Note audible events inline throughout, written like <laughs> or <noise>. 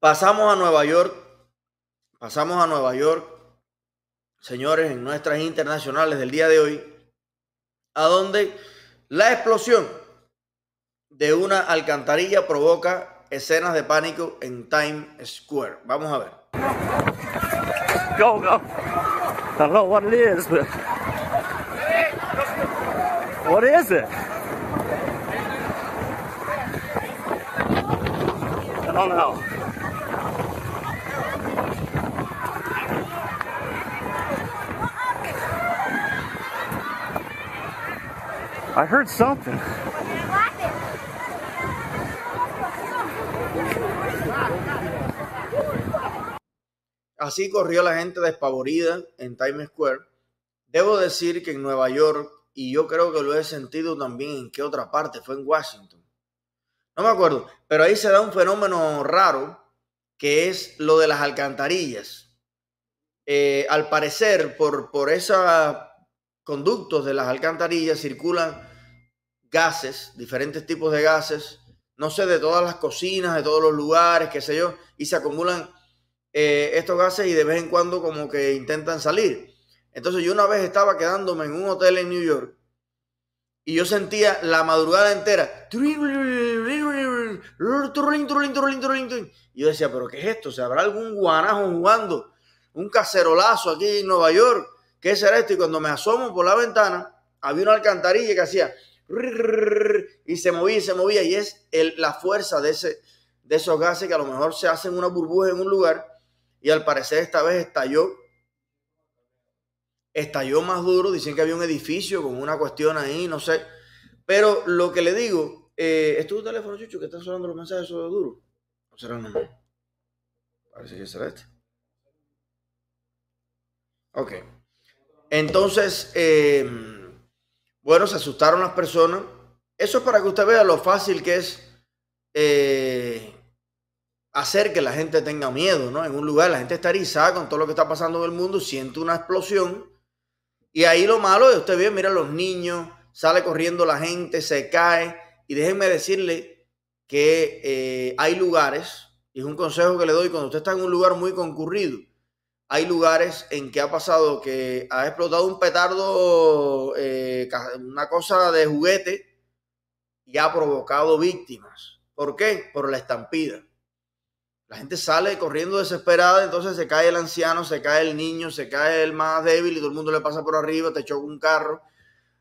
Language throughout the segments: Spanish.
Pasamos a Nueva York. Pasamos a Nueva York, señores, en nuestras internacionales del día de hoy, a donde la explosión de una alcantarilla provoca escenas de pánico en Times Square. Vamos a ver. Go, go. what is, What is it? I I heard something. Así corrió la gente despavorida en Times Square. Debo decir que en Nueva York, y yo creo que lo he sentido también en qué otra parte, fue en Washington. No me acuerdo, pero ahí se da un fenómeno raro que es lo de las alcantarillas. Eh, al parecer, por, por esos conductos de las alcantarillas circulan gases, diferentes tipos de gases, no sé, de todas las cocinas, de todos los lugares, qué sé yo, y se acumulan eh, estos gases y de vez en cuando como que intentan salir. Entonces yo una vez estaba quedándome en un hotel en New York y yo sentía la madrugada entera. Y yo decía, pero ¿qué es esto? ¿Se habrá algún guanajo jugando? Un cacerolazo aquí en Nueva York. ¿Qué será esto? Y cuando me asomo por la ventana, había una alcantarilla que hacía y se movía y se movía y es la fuerza de, ese, de esos gases que a lo mejor se hacen una burbuja en un lugar y al parecer esta vez estalló. Estalló más duro, dicen que había un edificio con una cuestión ahí, no sé. Pero lo que le digo, eh, ¿es tu teléfono, Chucho, que están sonando los mensajes sobre duro? no será el Parece que será este. Ok. Entonces, eh, bueno, se asustaron las personas. Eso es para que usted vea lo fácil que es eh, hacer que la gente tenga miedo, ¿no? En un lugar la gente está erizada con todo lo que está pasando en el mundo, siente una explosión. Y ahí lo malo de usted ve, mira los niños, sale corriendo la gente, se cae. Y déjenme decirle que eh, hay lugares, y es un consejo que le doy cuando usted está en un lugar muy concurrido, hay lugares en que ha pasado que ha explotado un petardo, eh, una cosa de juguete, y ha provocado víctimas. ¿Por qué? Por la estampida. La gente sale corriendo desesperada, entonces se cae el anciano, se cae el niño, se cae el más débil y todo el mundo le pasa por arriba, te choca un carro.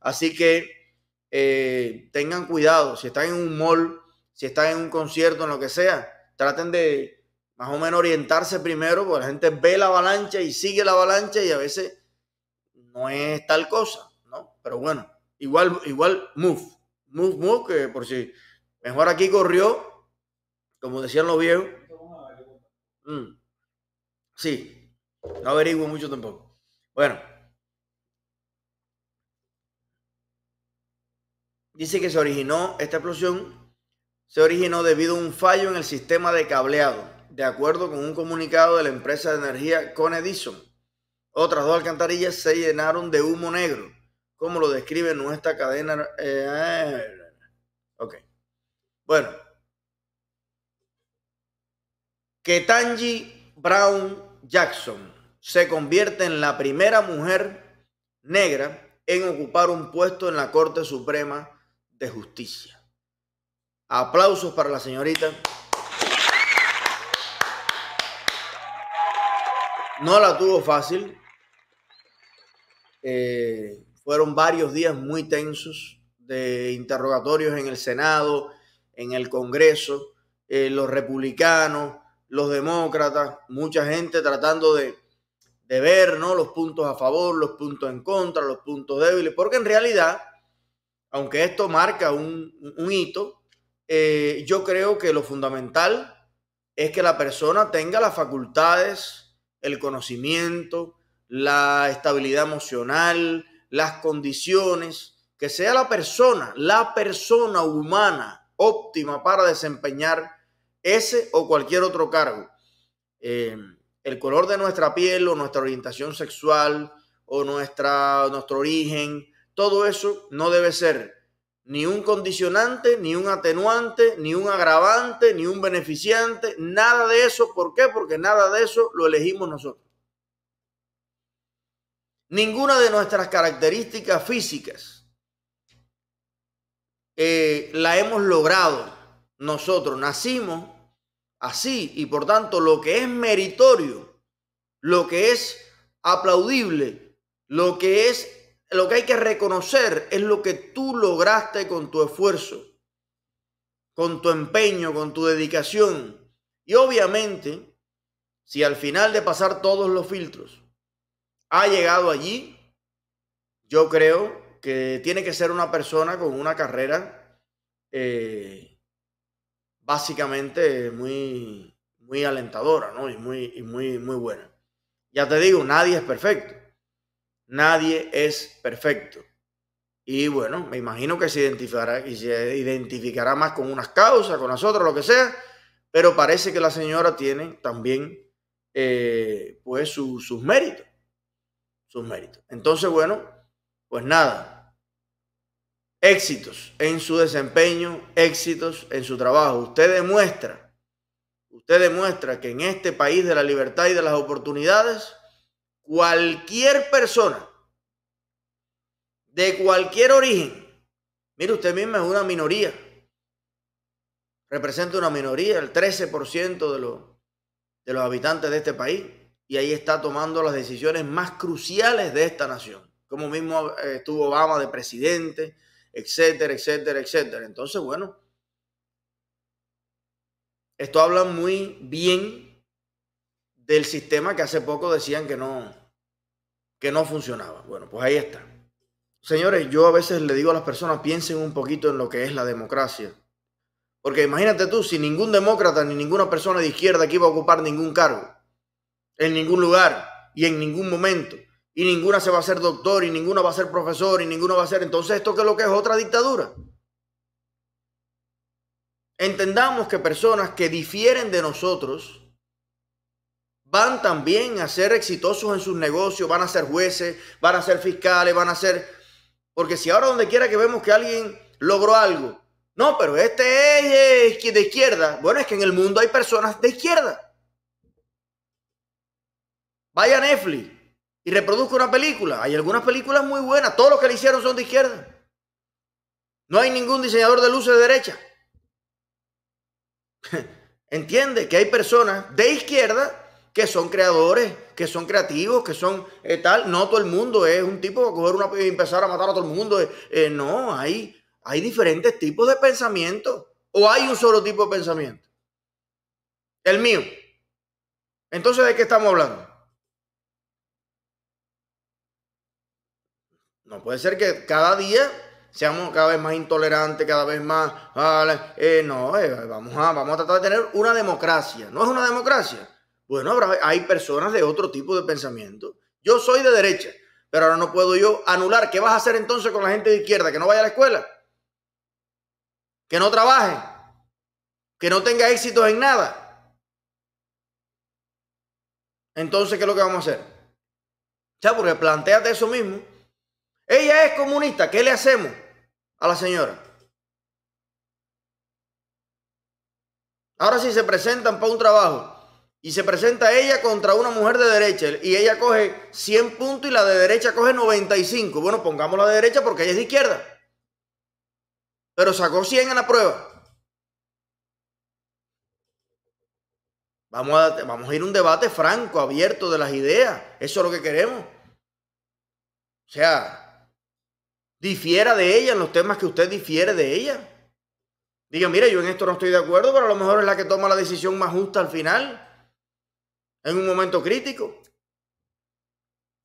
Así que eh, tengan cuidado, si están en un mall, si están en un concierto, en lo que sea, traten de, más o menos orientarse primero, porque la gente ve la avalancha y sigue la avalancha y a veces no es tal cosa, ¿no? Pero bueno, igual, igual, move, move, move, que por si mejor aquí corrió, como decían los viejos. Mm. Sí, no averiguo mucho tampoco. Bueno. Dice que se originó esta explosión, se originó debido a un fallo en el sistema de cableado de acuerdo con un comunicado de la empresa de energía Con Edison. Otras dos alcantarillas se llenaron de humo negro, como lo describe nuestra cadena. Eh, ok. Bueno. Que Brown Jackson se convierte en la primera mujer negra en ocupar un puesto en la Corte Suprema de Justicia. Aplausos para la señorita. No la tuvo fácil. Eh, fueron varios días muy tensos de interrogatorios en el Senado, en el Congreso, eh, los republicanos, los demócratas, mucha gente tratando de, ver ¿no? los puntos a favor, los puntos en contra, los puntos débiles, porque en realidad, aunque esto marca un, hito, eh, yo creo que lo fundamental es que la persona tenga las facultades el conocimiento, la estabilidad emocional, las condiciones, que sea la persona, la persona humana óptima para desempeñar ese o cualquier otro cargo. Eh, el color de nuestra piel o nuestra orientación sexual o nuestra, nuestro origen, todo eso no debe ser ni un condicionante, ni un atenuante, ni un agravante, ni un beneficiante, nada de eso. ¿Por qué? Porque nada de eso lo elegimos nosotros. Ninguna de nuestras características físicas eh, la hemos logrado. Nosotros nacimos así y por tanto lo que es meritorio, lo que es aplaudible, lo que es lo que hay que reconocer es lo que tú lograste con tu esfuerzo, con tu empeño, con tu dedicación. Y obviamente, si al final de pasar todos los filtros ha llegado allí, yo creo que tiene que ser una persona con una carrera eh, básicamente muy, muy alentadora ¿no? y, muy, y muy, muy buena. Ya te digo, nadie es perfecto. Nadie es perfecto. Y bueno, me imagino que se identificará, y se identificará más con unas causas, con las otras, lo que sea, pero parece que la señora tiene también eh, pues sus méritos. Sus méritos. Entonces, bueno, pues nada. Éxitos en su desempeño, éxitos en su trabajo. Usted demuestra, usted demuestra que en este país de la libertad y de las oportunidades, cualquier persona de cualquier origen, mire usted mismo, es una minoría, representa una minoría, el 13% de los, de los habitantes de este país, y ahí está tomando las decisiones más cruciales de esta nación, como mismo eh, estuvo Obama de presidente, etcétera, etcétera, etcétera. Entonces, bueno, esto habla muy bien del sistema que hace poco decían que no, que no funcionaba. Bueno, pues ahí está. Señores, yo a veces le digo a las personas, piensen un poquito en lo que es la democracia. Porque imagínate tú, si ningún demócrata ni ninguna persona de izquierda que iba a ocupar ningún cargo, en ningún lugar y en ningún momento, y ninguna se va a ser doctor, y ninguna va a ser profesor, y ninguna va a ser, entonces esto que es lo que es otra dictadura. Entendamos que personas que difieren de nosotros, van también a ser exitosos en sus negocios, van a ser jueces, van a ser fiscales, van a ser... Porque si ahora donde quiera que vemos que alguien logró algo, no, pero este es de izquierda. Bueno, es que en el mundo hay personas de izquierda. Vaya Netflix y reproduzca una película. Hay algunas películas muy buenas. Todos los que le hicieron son de izquierda. No hay ningún diseñador de luces de derecha. <laughs> Entiende que hay personas de izquierda que son creadores, que son creativos, que son eh, tal. No todo el mundo es un tipo que coger una y empezar a matar a todo el mundo. Eh, eh, no, hay, hay diferentes tipos de pensamiento O hay un solo tipo de pensamiento. El mío. Entonces, ¿de qué estamos hablando? No puede ser que cada día seamos cada vez más intolerantes, cada vez más... Ah, no, vamos, a, vamos a tratar de tener una democracia. No es una democracia bueno, hay personas de otro tipo de pensamiento. Yo soy de derecha, pero ahora no puedo yo anular. ¿Qué vas a hacer entonces con la gente de izquierda? Que no vaya a la escuela, que no trabaje, que no tenga éxito en nada. Entonces, ¿qué es lo que vamos a hacer? Ya, sea, porque planteate eso mismo. Ella es comunista, ¿qué le hacemos a la señora? Ahora si se presentan para un trabajo y se presenta ella contra una mujer de derecha y ella coge 100 puntos y la de derecha coge 95. Bueno, pongamos la de derecha porque ella es de izquierda. Pero sacó 100 en la prueba. Vamos a, vamos a ir a un debate franco, abierto de las ideas. Eso es lo que queremos. O sea, difiera de ella en los temas que usted difiere de ella. Diga, mira, yo en esto no estoy de acuerdo, pero a lo mejor es la que toma la decisión más justa al final en un momento crítico.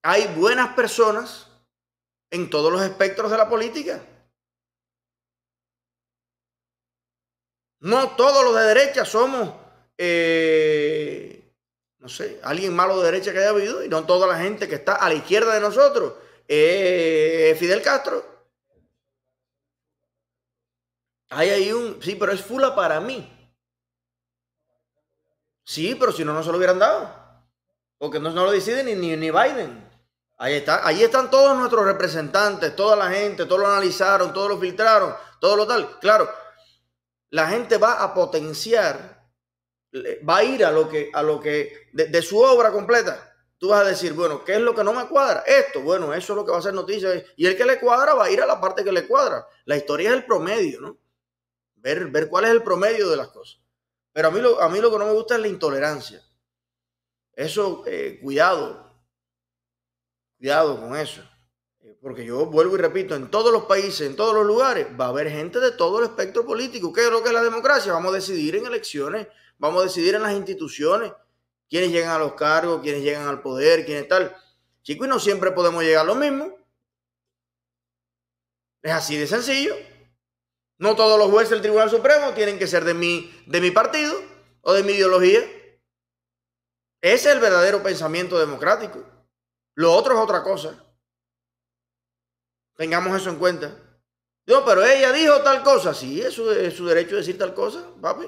Hay buenas personas en todos los espectros de la política. No todos los de derecha somos, eh, no sé, alguien malo de derecha que haya habido y no toda la gente que está a la izquierda de nosotros Fidel Castro. Hay ahí un, sí, pero es fula para mí. Sí, pero si no, no se lo hubieran dado. Porque no, lo deciden ni, ni, Biden. Ahí, está, ahí están todos nuestros representantes, toda la gente, todo lo analizaron, todos lo filtraron, todo lo tal. Claro, la gente va a potenciar, va a ir a lo que, a lo que, de, su obra completa. Tú vas a decir, bueno, ¿qué es lo que no me cuadra? Esto, bueno, eso es lo que va a ser noticia. Y el que le cuadra va a ir a la parte que le cuadra. La historia es el promedio, ¿no? Ver, ver cuál es el promedio de las cosas. Pero a mí lo, a mí lo que no me gusta es la intolerancia. Eso, eh, cuidado, cuidado con eso. Eh, porque yo vuelvo y repito, en todos los países, en todos los lugares, va a haber gente de todo el espectro político. ¿Qué es lo que es la democracia? Vamos a decidir en elecciones, vamos a decidir en las instituciones, quiénes llegan a los cargos, quiénes llegan al poder, quiénes tal. Chicos, y no siempre podemos llegar a lo mismo. Es así de sencillo. No todos los jueces del Tribunal Supremo tienen que ser de mi, de mi partido o de mi ideología. Ese es el verdadero pensamiento democrático. Lo otro es otra cosa. Tengamos eso en cuenta. No, pero ella dijo tal cosa. Sí, es su, es su derecho decir tal cosa, papi.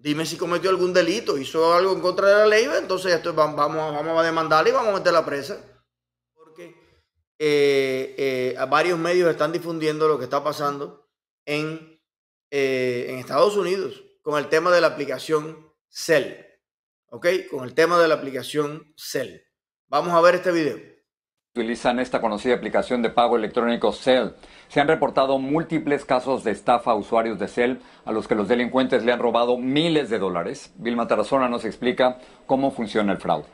Dime si cometió algún delito, hizo algo en contra de la ley, pues, entonces esto, vamos, vamos a demandarle y vamos a meter la presa eh, eh varios medios están difundiendo lo que está pasando en, eh, en Estados Unidos con el tema de la aplicación Cell. ¿Ok? Con el tema de la aplicación Cell. Vamos a ver este video. Utilizan esta conocida aplicación de pago electrónico Cell. Se han reportado múltiples casos de estafa a usuarios de Cell a los que los delincuentes le han robado miles de dólares. Vilma Tarazona nos explica cómo funciona el fraude.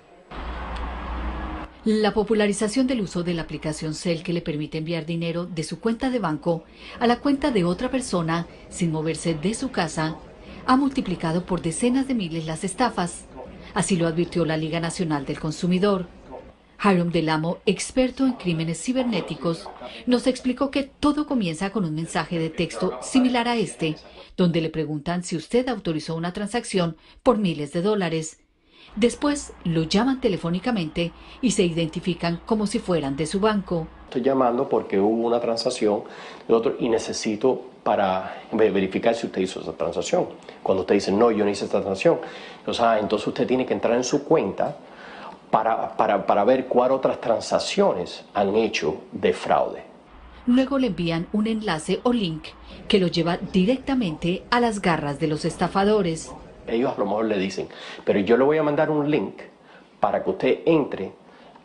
La popularización del uso de la aplicación Cel que le permite enviar dinero de su cuenta de banco a la cuenta de otra persona sin moverse de su casa ha multiplicado por decenas de miles las estafas. Así lo advirtió la Liga Nacional del Consumidor. Harold Delamo, experto en crímenes cibernéticos, nos explicó que todo comienza con un mensaje de texto similar a este, donde le preguntan si usted autorizó una transacción por miles de dólares Después lo llaman telefónicamente y se identifican como si fueran de su banco. Estoy llamando porque hubo una transacción otro, y necesito para verificar si usted hizo esa transacción. Cuando usted dice, no, yo no hice esta transacción, entonces, ah, entonces usted tiene que entrar en su cuenta para, para ver cuáles otras transacciones han hecho de fraude. Luego le envían un enlace o link que lo lleva directamente a las garras de los estafadores ellos a lo mejor le dicen, pero yo le voy a mandar un link para que usted entre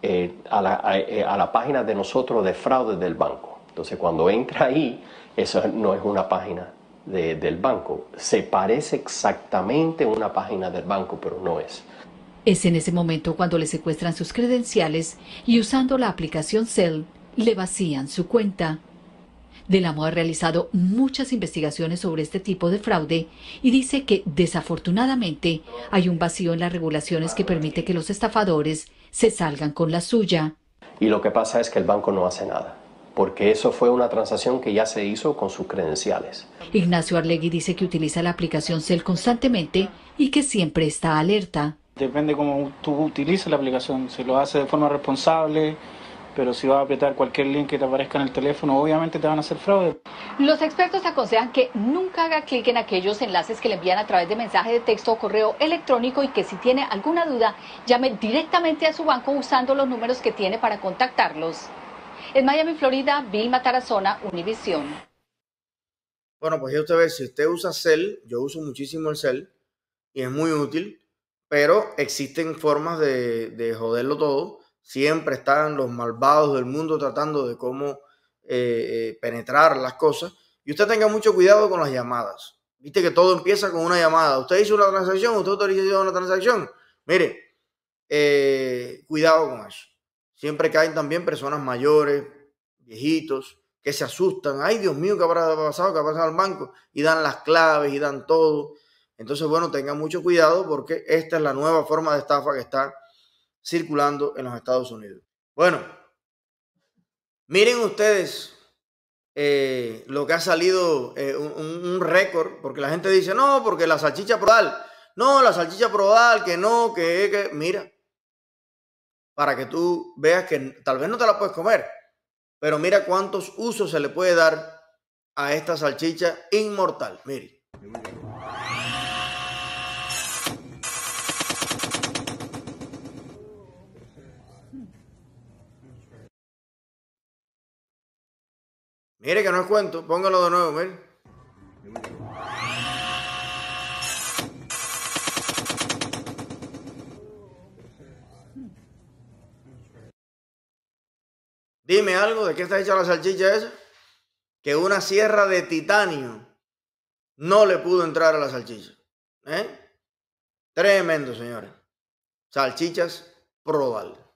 eh, eh, a, la, página de nosotros de fraude del banco. Entonces cuando entra ahí, eso no es una página del banco. Se parece exactamente a una página del banco, pero no es. Es en ese momento cuando le secuestran sus credenciales y usando la aplicación Cell le vacían su cuenta. Delamo ha realizado muchas investigaciones sobre este tipo de fraude y dice que desafortunadamente hay un vacío en las regulaciones que permite que los estafadores se salgan con la suya. Y lo que pasa es que el banco no hace nada porque eso fue una transacción que ya se hizo con sus credenciales. Ignacio Arlegui dice que utiliza la aplicación CEL constantemente y que siempre está alerta. Depende cómo tú utilices la aplicación, si lo haces de forma responsable, pero si vas a apretar cualquier link que te aparezca en el teléfono, obviamente te van a hacer fraude. Los expertos aconsejan que nunca haga clic en aquellos enlaces que le envían a través de mensaje de texto o correo electrónico y que si tiene alguna duda, llame directamente a su banco usando los números que tiene para contactarlos. En Miami, Florida, Vilma Tarazona, Univisión. Bueno, pues ya usted ve, si usted usa Cell, yo uso muchísimo el Cell y es muy útil, pero existen formas de, de joderlo todo Siempre están los malvados del mundo tratando de cómo eh, eh, penetrar las cosas. Y usted tenga mucho cuidado con las llamadas. Viste que todo empieza con una llamada. Usted hizo una transacción, usted autorizó una transacción. Mire, eh, cuidado con eso. Siempre caen también personas mayores, viejitos, que se asustan. Ay, Dios mío, ¿qué habrá pasado? ¿Qué habrá pasado al banco? Y dan las claves y dan todo. Entonces, bueno, tenga mucho cuidado porque esta es la nueva forma de estafa que está circulando en los Estados Unidos. Bueno, miren ustedes eh, lo que ha salido eh, un, récord, porque la gente dice, no, porque la salchicha probal, no, la salchicha probal, que no, que, que, mira, para que tú veas que tal vez no te la puedes comer, pero mira cuántos usos se le puede dar a esta salchicha inmortal. Mire. Mire que no es cuento, póngalo de nuevo, mire. Dime algo, ¿de qué está hecha la salchicha esa? Que una sierra de titanio no le pudo entrar a la salchicha. ¿Eh? Tremendo, señores. Salchichas Prodal.